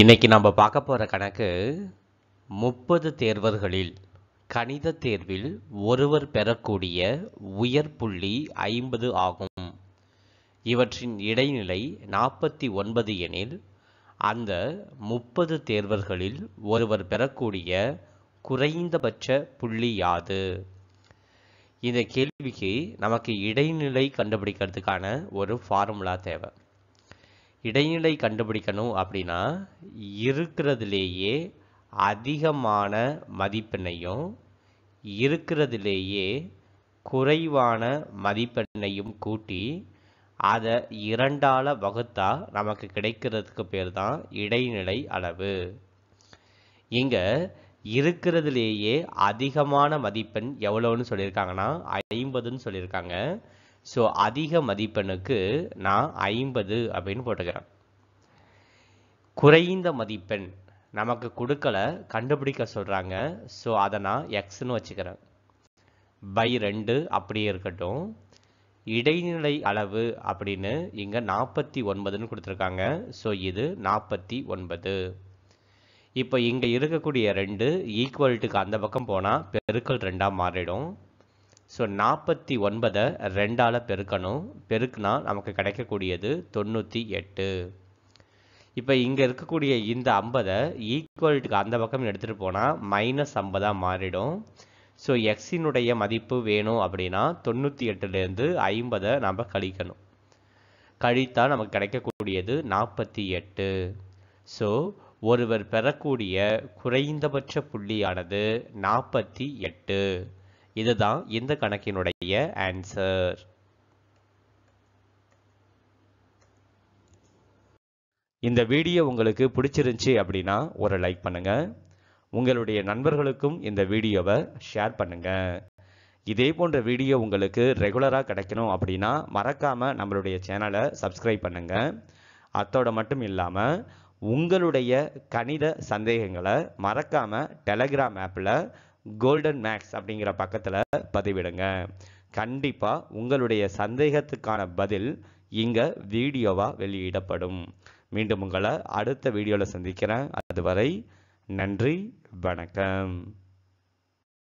இன்னைக்கு நம்ம பார்க்க போகிற கணக்கு முப்பது தேர்வர்களில் கணித தேர்வில் ஒருவர் பெறக்கூடிய உயர் புள்ளி ஐம்பது ஆகும் இவற்றின் இடைநிலை நாற்பத்தி ஒன்பது எனில் அந்த முப்பது தேர்வர்களில் ஒருவர் பெறக்கூடிய குறைந்தபட்ச புள்ளி யாது இந்த கேள்விக்கு நமக்கு இடைநிலை கண்டுபிடிக்கிறதுக்கான ஒரு ஃபார்முலா தேவை இடைநிலை கண்டுபிடிக்கணும் அப்படின்னா இருக்கிறதுலேயே அதிகமான மதிப்பெண்ணையும் இருக்கிறதுலேயே குறைவான மதிப்பெண்ணையும் கூட்டி அதை இரண்டால் வகுத்தா நமக்கு கிடைக்கிறதுக்கு பேர் தான் இடைநிலை அளவு இங்கே இருக்கிறதுலேயே அதிகமான மதிப்பெண் எவ்வளோன்னு சொல்லியிருக்காங்கன்னா ஐம்பதுன்னு சொல்லியிருக்காங்க ஸோ அதிக மதிப்பெண்ணுக்கு நான் ஐம்பது அப்படின்னு போட்டுக்கிறேன் குறைந்த மதிப்பெண் நமக்கு கொடுக்கலை கண்டுபிடிக்க சொல்கிறாங்க ஸோ அதை நான் எக்ஸ்னு வச்சுக்கிறேன் பை ரெண்டு அப்படியே இருக்கட்டும் இடைநிலை அளவு அப்படின்னு இங்கே நாற்பத்தி ஒன்பதுன்னு கொடுத்துருக்காங்க ஸோ இது நாற்பத்தி ஒன்பது இப்போ இங்கே இருக்கக்கூடிய ரெண்டு ஈக்குவல்ட்டுக்கு அந்த பக்கம் போனால் பெருக்கல் ரெண்டாக மாறிடும் ஸோ நாற்பத்தி ஒன்பதை ரெண்டால் பெருக்கணும் பெருக்குனா நமக்கு கிடைக்கக்கூடியது தொண்ணூற்றி எட்டு இப்போ இங்கே இருக்கக்கூடிய இந்த ஐம்பதை ஈக்குவல்ட்டுக்கு அந்த பக்கம் எடுத்துகிட்டு போனால் மைனஸ் ஐம்பதாக மாறிடும் ஸோ எக்ஸினுடைய மதிப்பு வேணும் அப்படின்னா தொண்ணூற்றி எட்டுலேருந்து ஐம்பதை நம்ம கழிக்கணும் கழித்தால் நமக்கு கிடைக்கக்கூடியது நாற்பத்தி எட்டு ஸோ ஒருவர் பெறக்கூடிய குறைந்தபட்ச புள்ளியானது நாற்பத்தி எட்டு இதுதான் இந்த கணக்கினுடைய ஆன்சர் இந்த வீடியோ உங்களுக்கு பிடிச்சிருந்துச்சி அப்படின்னா ஒரு லைக் பண்ணுங்கள் உங்களுடைய நண்பர்களுக்கும் இந்த வீடியோவை ஷேர் பண்ணுங்கள் இதே போன்ற வீடியோ உங்களுக்கு ரெகுலராக கிடைக்கணும் அப்படின்னா மறக்காமல் நம்மளுடைய சேனலை சப்ஸ்கிரைப் பண்ணுங்கள் அத்தோட மட்டும் இல்லாமல் உங்களுடைய கணித சந்தேகங்களை மறக்காமல் டெலகிராம் ஆப்பில் கோல்டன் மேக்ஸ் அப்படிங்கிற பக்கத்தில் பதிவிடுங்க கண்டிப்பாக உங்களுடைய சந்தேகத்துக்கான பதில் இங்கே வீடியோவாக வெளியிடப்படும் மீண்டும் உங்களை அடுத்த வீடியோவில் சந்திக்கிறேன் அதுவரை நன்றி வணக்கம்